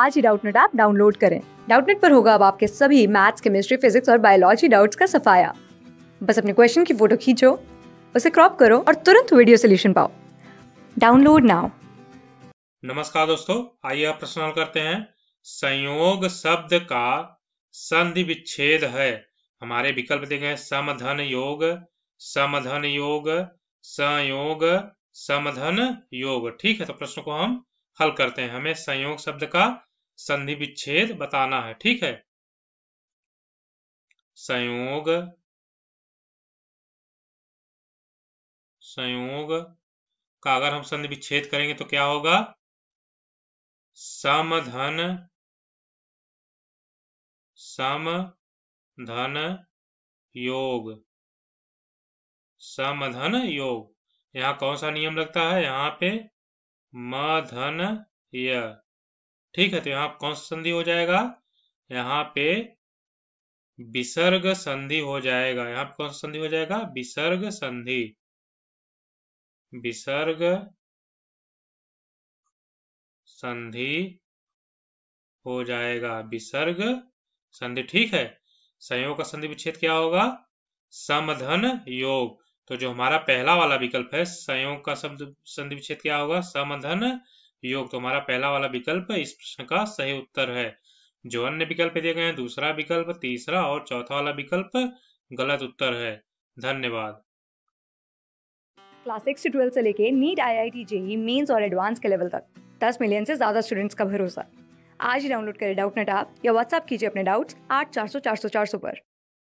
आज ही Doubtnut app download करें डाउटनेट पर होगा अब आपके सभी मैथ्स केमिस्ट्री फिजिक्स और बायोलॉजी डाउट्स का सफाया बस अपने क्वेश्चन की फोटो खींचो उसे क्रॉप करो और तुरंत वीडियो सोल्यूशन पाओ डाउनलोड नाउ नमस्कार दोस्तों आइए आप प्रश्न करते हैं संयोग शब्द का संधि विच्छेद है हमारे विकल्प देखे समधन योग समधन योग संयोग समधन योग ठीक है तो प्रश्न को हम हल करते हैं हमें संयोग शब्द का संधि विच्छेद बताना है ठीक है संयोग संयोग का अगर हम संधि विच्छेद करेंगे तो क्या होगा समधन समधन योग समधन योग यहां कौन सा नियम लगता है यहां पे मधन य ठीक है तो यहाँ कौन सा संधि हो जाएगा यहाँ पे विसर्ग संधि हो जाएगा यहाँ पे कौन सा संधि हो जाएगा विसर्ग संधि विसर्ग संधि हो जाएगा विसर्ग संधि ठीक है संयोग का संधि विच्छेद क्या होगा समधन योग तो जो हमारा पहला वाला विकल्प है संयोग का शब्द संधि विच्छेद क्या होगा समधन योग तो हमारा पहला वाला विकल्प इस प्रश्न का सही उत्तर है जो अन्य विकल्प दिए गए हैं दूसरा विकल्प तीसरा और चौथा वाला विकल्प गलत उत्तर है धन्यवाद क्लास सिक्स से ट्वेल्थ से लेके NEET I I T JEE mains और एडवांस के लेवल तक दस मिलियन से ज्यादा स्टूडेंट्स का भरोसा आज ही डाउनलोड करें डाउट नेट आप या व्हाट्सअप कीजिए अपने डाउट्स आठ चार सौ चार सौ चार सौ पर